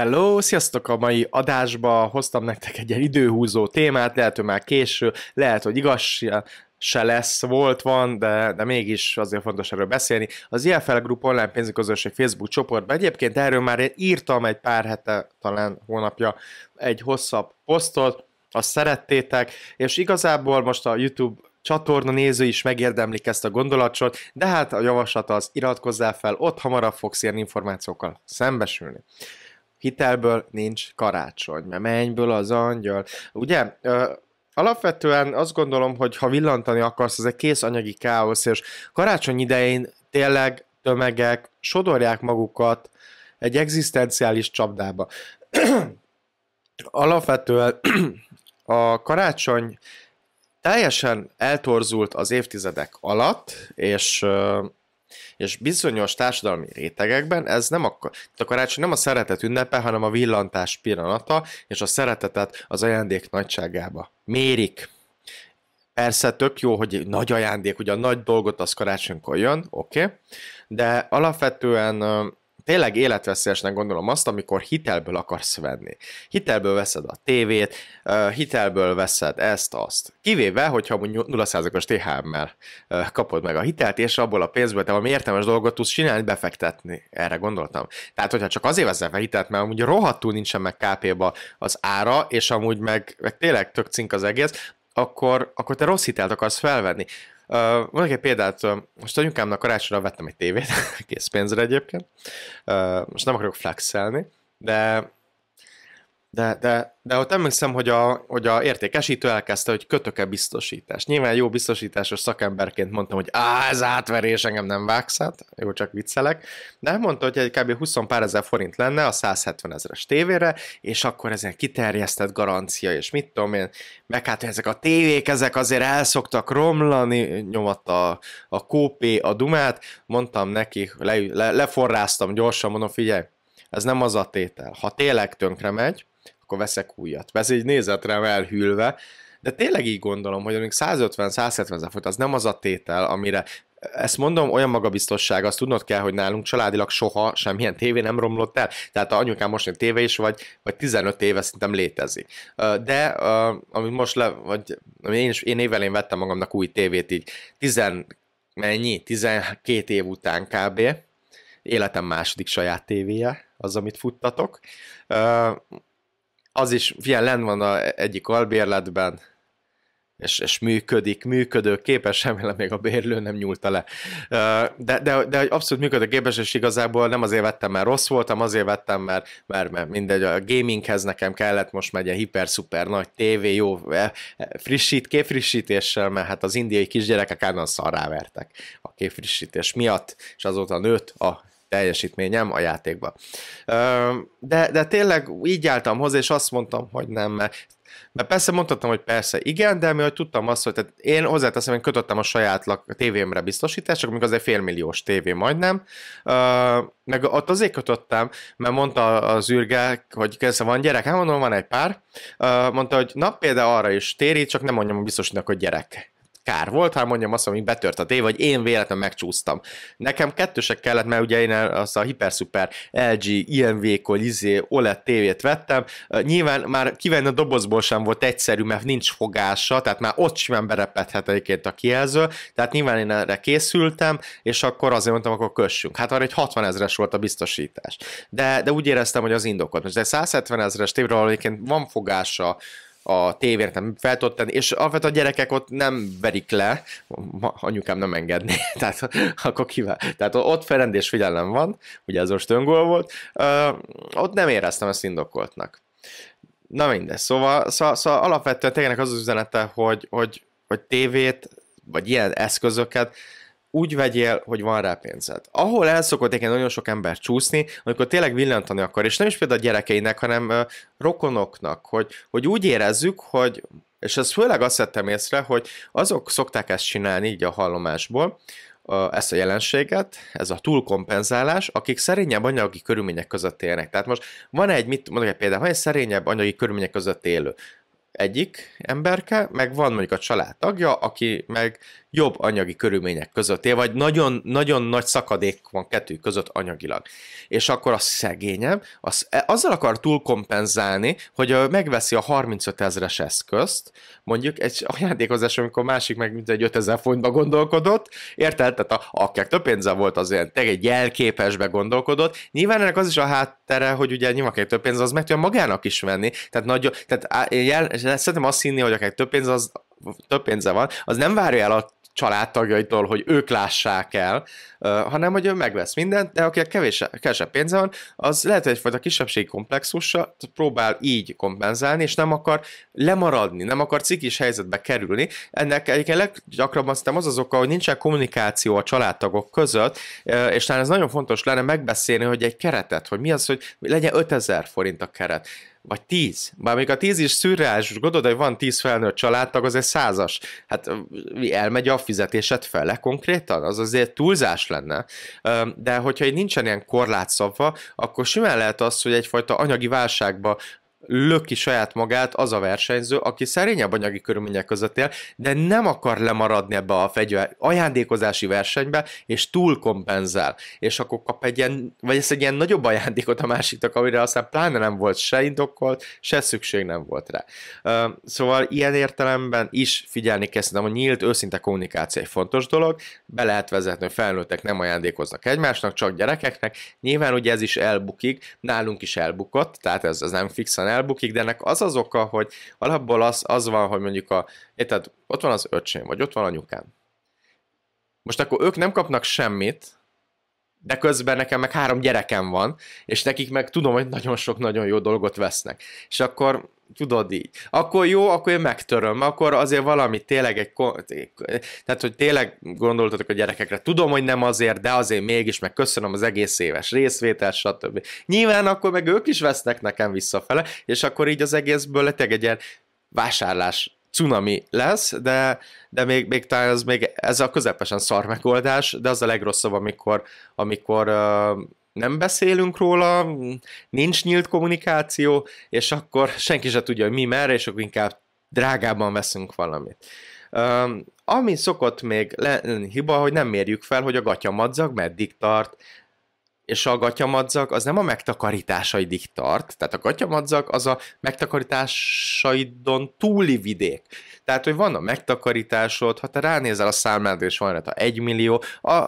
Hello, sziasztok a mai adásba, hoztam nektek egy ilyen időhúzó témát, lehet, hogy már késő, lehet, hogy igaz se lesz, volt, van, de, de mégis azért fontos erről beszélni. Az IFL Group online pénzügyközösség Facebook csoportban egyébként erről már írtam egy pár hete, talán hónapja egy hosszabb posztot, azt szerettétek, és igazából most a YouTube csatorna néző is megérdemlik ezt a gondolatsort, de hát a javaslat az iratkozzál fel, ott hamarabb fogsz ilyen információkkal szembesülni hitelből nincs karácsony, mert mennyből az angyal. Ugye, alapvetően azt gondolom, hogy ha villantani akarsz, ez egy kész anyagi káosz, és karácsony idején tényleg tömegek sodorják magukat egy egzisztenciális csapdába. alapvetően a karácsony teljesen eltorzult az évtizedek alatt, és és bizonyos társadalmi rétegekben ez nem a, a karácsony nem a szeretet ünnepe, hanem a villantás pillanata, és a szeretetet az ajándék nagyságába mérik. Persze tök jó, hogy nagy ajándék, ugye a nagy dolgot az karácsonykor jön, oké, okay, de alapvetően tényleg életveszélyesnek gondolom azt, amikor hitelből akarsz venni. Hitelből veszed a tévét, hitelből veszed ezt, azt. Kivéve, hogyha 0%-os THM-mel kapod meg a hitelt, és abból a pénzből te valami értelmes dolgot tudsz csinálni, befektetni. Erre gondoltam. Tehát, hogyha csak azért veszel fel hitelt, mert amúgy rohadtul nincsen meg KP-ba az ára, és amúgy meg, meg tényleg tök cink az egész, akkor, akkor te rossz hitelt akarsz felvenni. Uh, mondok egy példát, most anyukámnak karácsonyra vettem egy tévét, készpénzre egyébként, uh, most nem akarok flexelni, de de, de, de ott emlékszem, hogy a, hogy a értékesítő elkezdte, hogy kötök-e biztosítást. Nyilván jó biztosításos szakemberként mondtam, hogy á, ez átverés, engem nem vágsz hát, jó, csak viccelek. De mondta, hogy egy kb. 20 pár ezer forint lenne a 170 ezeres tévére, és akkor ezen kiterjesztett garancia, és mit tudom én, meg hát ezek a tévék, ezek azért elszoktak romlani, nyomatta a, a kópé a dumát, mondtam neki, le, le, leforráztam gyorsan, mondom, figyelj, ez nem az a tétel. Ha tényleg tönkre megy, akkor veszek újat. Persze így nézett rám elhűlve, de tényleg így gondolom, hogy amíg 150-170 ezer forint, az nem az a tétel, amire ezt mondom, olyan magabiztosság, azt tudnod kell, hogy nálunk családilag soha semmilyen tévé nem romlott el. Tehát a anyukám most egy tévé is, vagy, vagy 15 éve szerintem létezik. De amit most le, vagy én, is, én évelén vettem magamnak új tévét így 10, mennyi? 12 év után kb. Életem második saját tévéje, az, amit futtatok az is, ilyen len van a egyik albérletben, és, és működik, működő képes, remélem még a bérlő nem nyúlta le. De, de, de abszolút működő képes, és igazából nem azért vettem, mert rossz voltam, azért vettem, mert, mert, mert mindegy, a gaminghez nekem kellett most megy egy hiper-szuper nagy tévé, jó e, e, frissít, képfrissítéssel, mert hát az indiai kisgyerekek állandóan szarrávertek a képfrissítés miatt, és azóta nőtt a teljesítményem a játékba. De, de tényleg így álltam hozzá, és azt mondtam, hogy nem, mert mert persze mondhatom, hogy persze igen, de mi hogy tudtam azt, hogy tehát én hozzáteszem, hogy kötöttem a saját lak, a tévémre biztosítást, csak még az egy félmilliós tévé majdnem, meg ott azért kötöttem, mert mondta az űrge, hogy persze van gyerek, hát mondom, van egy pár, mondta, hogy na például arra is téri, csak nem mondjam a biztosnak, hogy gyerek kár volt, hát mondjam azt, amíg betört a tév, vagy én véletlenül megcsúsztam. Nekem kettősek kellett, mert ugye én azt a hiper-szuper LG, ilyen vékony, izé, OLED tévét vettem. Nyilván már kivenni a dobozból sem volt egyszerű, mert nincs fogása, tehát már ott simán berepedhet egyébként a kijelző, tehát nyilván én erre készültem, és akkor azért mondtam, akkor kössünk. Hát arra egy 60 ezres volt a biztosítás. De, de úgy éreztem, hogy az indokolt. Most egy 170 ezres tévről van fogása, a tévért nem fel tenni, és alapvetően a gyerekek ott nem verik le, ma, anyukám nem engedné, tehát akkor kivel, Tehát ott felrendés figyelem van, ugye ez most öngól volt, ö, ott nem éreztem ezt indokoltnak. Na mindegy, szóval, szóval, szóval alapvetően tényleg az az üzenete, hogy, hogy, hogy tévét, vagy ilyen eszközöket úgy vegyél, hogy van rá pénzed. Ahol el szokott egy nagyon sok ember csúszni, amikor tényleg villantani akar, és nem is például a gyerekeinek, hanem ö, rokonoknak, hogy, hogy úgy érezzük, hogy, és ez főleg azt vettem észre, hogy azok szokták ezt csinálni így a hallomásból, ezt a jelenséget, ez a túlkompenzálás, akik szerényebb anyagi körülmények között élnek. Tehát most van egy, mit mondok egy például, van egy szerényebb anyagi körülmények között élő egyik emberke, meg van mondjuk a családtagja, aki meg jobb anyagi körülmények között él, vagy nagyon, nagyon nagy szakadék van kettő között anyagilag. És akkor a szegényem az, azzal akar túlkompenzálni, hogy megveszi a 35 ezeres eszközt, mondjuk egy ajándékozás, amikor másik meg egy 5000 fontba gondolkodott, érted? Tehát a, akinek több pénze volt, az ilyen te egy jelképesbe gondolkodott. Nyilván ennek az is a háttere, hogy ugye nyilván egy több pénz, az meg tudja magának is venni. Tehát, nagy, tehát jel, szerintem azt hinni, hogy akik több pénz, az több pénze van, az nem várja el a családtagjaitól, hogy ők lássák el, hanem hogy ő megvesz mindent, de akinek kevés, kevesebb pénze van, az lehet, hogy egyfajta kisebbségi komplexussal próbál így kompenzálni, és nem akar lemaradni, nem akar cikis helyzetbe kerülni. Ennek egyébként leggyakrabban szerintem az az oka, hogy nincsen kommunikáció a családtagok között, és talán ez nagyon fontos lenne megbeszélni, hogy egy keretet, hogy mi az, hogy legyen 5000 forint a keret vagy tíz. Bár még a tíz is szürreális, gondolod, hogy van tíz felnőtt családtag, az egy százas. Hát elmegy a fizetésed fele konkrétan, az azért túlzás lenne. De hogyha itt nincsen ilyen korlátszabva, akkor simán lehet az, hogy egyfajta anyagi válságba löki saját magát az a versenyző, aki szerényebb anyagi körülmények között él, de nem akar lemaradni ebbe a fegyver, ajándékozási versenybe, és túl kompenzál. És akkor kap egy ilyen, vagy ez egy ilyen nagyobb ajándékot a másiknak, amire aztán pláne nem volt se indokolt, se szükség nem volt rá. szóval ilyen értelemben is figyelni kell hogy nyílt, őszinte kommunikáció egy fontos dolog, be lehet vezetni, hogy felnőttek nem ajándékoznak egymásnak, csak gyerekeknek. Nyilván ugye ez is elbukik, nálunk is elbukott, tehát ez, az nem fixen elbukik, de ennek az az oka, hogy alapból az, az van, hogy mondjuk a, érted, ott van az öcsém, vagy ott van anyukám. Most akkor ők nem kapnak semmit, de közben nekem meg három gyerekem van, és nekik meg tudom, hogy nagyon sok nagyon jó dolgot vesznek. És akkor tudod így. Akkor jó, akkor én megtöröm, akkor azért valami tényleg egy... Tehát, hogy tényleg gondoltatok a gyerekekre. Tudom, hogy nem azért, de azért mégis, meg köszönöm az egész éves részvétel, stb. Nyilván akkor meg ők is vesznek nekem visszafele, és akkor így az egészből tényleg egy ilyen vásárlás cunami lesz, de, de még, még talán ez, még, ez a közepesen szar megoldás, de az a legrosszabb, amikor, amikor nem beszélünk róla, nincs nyílt kommunikáció, és akkor senki se tudja, hogy mi merre, és akkor inkább drágában veszünk valamit. Um, ami szokott még lenni hiba, hogy nem mérjük fel, hogy a gatyamadzag meddig tart, és a gatyamadzag az nem a megtakarításaidig tart, tehát a gatyamadzag az a megtakarításaidon túli vidék. Tehát, hogy van a megtakarításod, ha te ránézel a számládra, és van rajta egy millió,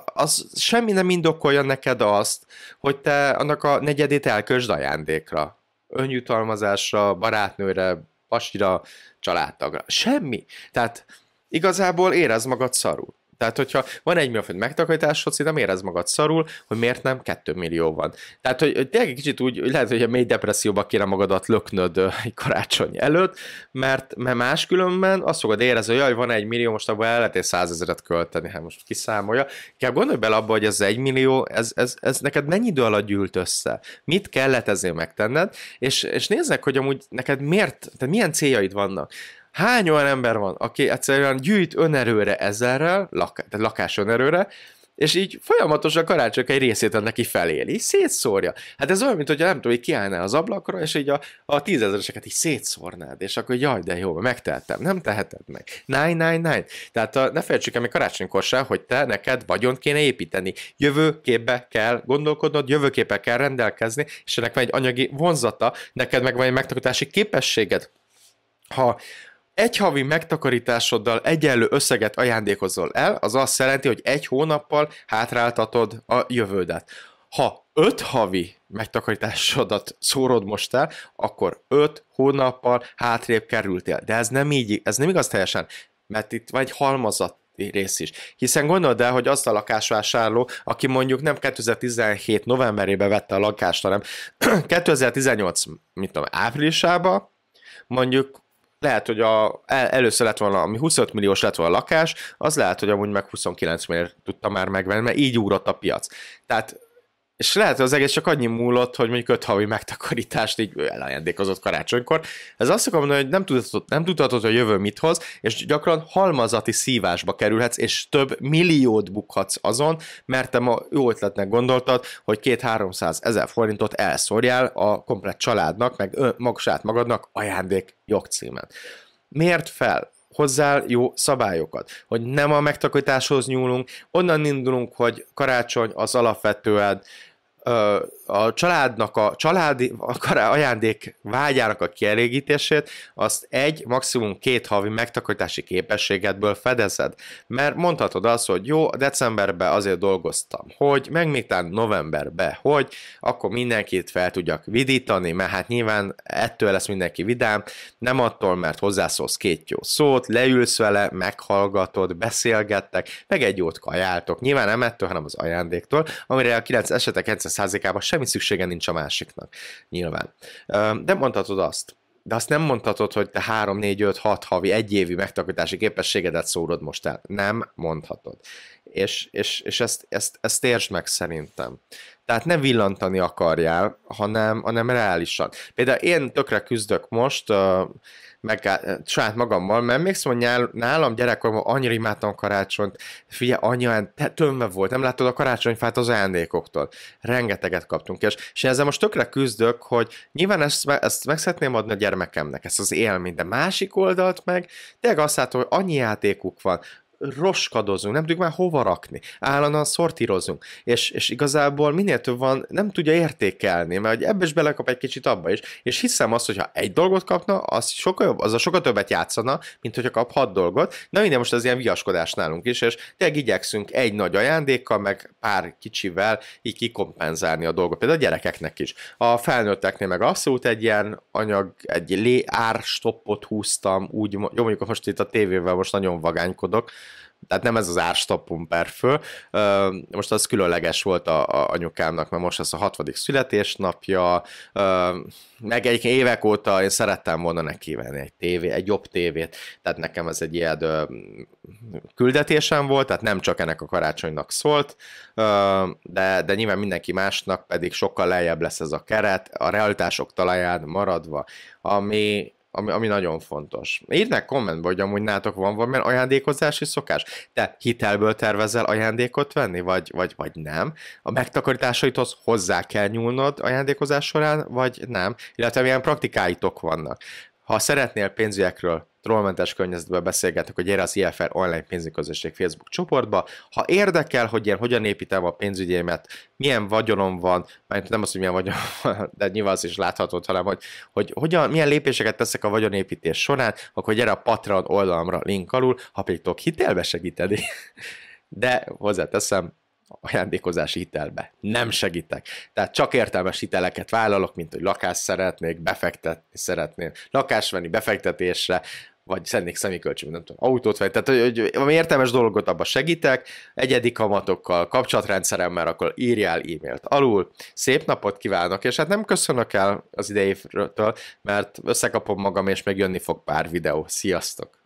az semmi nem indokolja neked azt, hogy te annak a negyedét elkösd ajándékra, önjutalmazásra, barátnőre, pasira, családtagra. Semmi. Tehát igazából érez magad szarul. Tehát, hogyha van egy millió megtakarítás, megtakarításod, szinte miért ez magad szarul, hogy miért nem 2 millió van. Tehát, hogy tényleg kicsit úgy, lehet, hogy a mély depresszióba kéne magadat löknöd egy karácsony előtt, mert, mert máskülönben azt fogod érezni, hogy jaj, van egy millió, most abban el lehet 100 százezeret költeni, hát most kiszámolja. Kell gondolj bele abba, hogy ez egy millió, ez, ez, ez neked mennyi idő alatt gyűlt össze? Mit kellett ezért megtenned? És, és nézzek, hogy amúgy neked miért, tehát milyen céljaid vannak. Hány olyan ember van, aki egyszerűen gyűjt önerőre ezerrel, lak, lakás önerőre, és így folyamatosan karácsonyok egy részét ad neki feléli, szétszórja. Hát ez olyan, mint hogy nem tudom, hogy kiállnál az ablakra, és így a, a tízezereseket így szétszórnád, és akkor jaj, de jó, megtehetem, nem teheted meg. Nine, nine, nine. Tehát a, ne felejtsük el még karácsonykor sem, hogy te neked vagyont kéne építeni. Jövőképbe kell gondolkodnod, jövőképe kell rendelkezni, és ennek van egy anyagi vonzata, neked meg van egy megtakarítási képességed. Ha, egy havi megtakarításoddal egyenlő összeget ajándékozol el, az azt jelenti, hogy egy hónappal hátráltatod a jövődet. Ha öt havi megtakarításodat szórod most el, akkor öt hónappal hátrébb kerültél. De ez nem így, ez nem igaz teljesen, mert itt vagy halmazat rész is. Hiszen gondold el, hogy az a lakásvásárló, aki mondjuk nem 2017 novemberében vette a lakást, hanem 2018 mint tudom, áprilisában, mondjuk lehet, hogy a, el, először lett volna, ami 25 milliós lett volna a lakás, az lehet, hogy amúgy meg 29 milliót tudta már megvenni, mert így ugrott a piac. Tehát és lehet, hogy az egész csak annyi múlott, hogy mondjuk öt havi megtakarítást így elajándékozott karácsonykor. Ez azt akarom mondani, hogy nem tudhatod, nem tudhatod, hogy a jövő mit hoz, és gyakran halmazati szívásba kerülhetsz, és több milliót bukhatsz azon, mert te ma jó ötletnek gondoltad, hogy két 300 ezer forintot elszórjál a komplet családnak, meg magsát magadnak ajándék jogcímen. Miért fel? hozzá jó szabályokat, hogy nem a megtakarításhoz nyúlunk, onnan indulunk, hogy karácsony az alapvetően 呃。a családnak a családi ajándék vágyának a kielégítését, azt egy, maximum két havi megtakarítási képességedből fedezed. Mert mondhatod azt, hogy jó, decemberben azért dolgoztam, hogy meg még talán novemberben, hogy akkor mindenkit fel tudjak vidítani, mert hát nyilván ettől lesz mindenki vidám, nem attól, mert hozzászólsz két jó szót, leülsz vele, meghallgatod, beszélgettek, meg egy jót kajáltok. Nyilván nem ettől, hanem az ajándéktól, amire a 9 esetek 90%-ában semmi semmi szüksége nincs a másiknak, nyilván. De mondhatod azt, de azt nem mondhatod, hogy te 3, 4, 5, 6 havi, egy évi megtakarítási képességedet szórod most el. Nem mondhatod. És, és, és ezt, ezt, ezt értsd meg szerintem. Tehát ne villantani akarjál, hanem, hanem reálisan. Például én tökre küzdök most, uh, meg saját magammal, mert szóval nyál, nálam gyerekkoromban annyira imádtam a karácsonyt, figyelj, anyja, te tömve volt, nem láttad a karácsonyfát az ajándékoktól. Rengeteget kaptunk, és, és ezzel most tökre küzdök, hogy nyilván ezt, ezt meg szeretném adni a gyermekemnek, ezt az élmény de másik oldalt meg, tényleg azt látom, hogy annyi játékuk van, roskadozunk, nem tudjuk már hova rakni, állandóan szortírozunk, és, és igazából minél több van, nem tudja értékelni, mert hogy ebbe is belekap egy kicsit abba is, és hiszem azt, hogy ha egy dolgot kapna, az sokkal jobb, az a sokkal többet játszana, mint hogyha kap hat dolgot, de minden most az ilyen viaskodás nálunk is, és tényleg igyekszünk egy nagy ajándékkal, meg pár kicsivel így kikompenzálni a dolgot, például a gyerekeknek is. A felnőtteknél meg abszolút egy ilyen anyag, egy lé árstoppot húztam, úgy, jó mondjuk most itt a tévével most nagyon vagánykodok, tehát nem ez az árstapon per fő. Most az különleges volt a, a anyukámnak, mert most ez a 60. születésnapja, meg egy évek óta én szerettem volna neki venni egy, tévé, egy jobb tévét, tehát nekem ez egy ilyen küldetésem volt, tehát nem csak ennek a karácsonynak szólt, de, de nyilván mindenki másnak pedig sokkal lejjebb lesz ez a keret, a realitások talaján maradva, ami, ami, ami nagyon fontos. Írnek kommentbe, hogy amúgy nátok van valami ajándékozási szokás. Te hitelből tervezel ajándékot venni, vagy, vagy, vagy nem? A megtakarításaithoz hozzá kell nyúlnod ajándékozás során, vagy nem? Illetve milyen praktikáitok vannak. Ha szeretnél pénzügyekről trollmentes környezetben beszélgetek, hogy gyere az IFR er online pénzügyközösség Facebook csoportba. Ha érdekel, hogy én hogyan építem a pénzügyémet, milyen vagyonom van, mert nem azt hogy milyen vagyonom van, de nyilván az is látható, hanem hogy, hogy hogyan, milyen lépéseket teszek a vagyonépítés során, akkor gyere a Patreon oldalamra link alul, ha pedig tudok hitelbe segíteni. De hozzáteszem, ajándékozási hitelbe. Nem segítek. Tehát csak értelmes hiteleket vállalok, mint hogy lakást szeretnék, befektetni szeretném, lakást venni befektetésre, vagy szednék személykölcsön, nem tudom, autót venni. Tehát, hogy, hogy ami értelmes dolgot abban segítek, egyedi kamatokkal, kapcsolatrendszeremmel, akkor írjál e-mailt alul. Szép napot kívánok, és hát nem köszönök el az idejétől, mert összekapom magam, és megjönni fog pár videó. Sziasztok!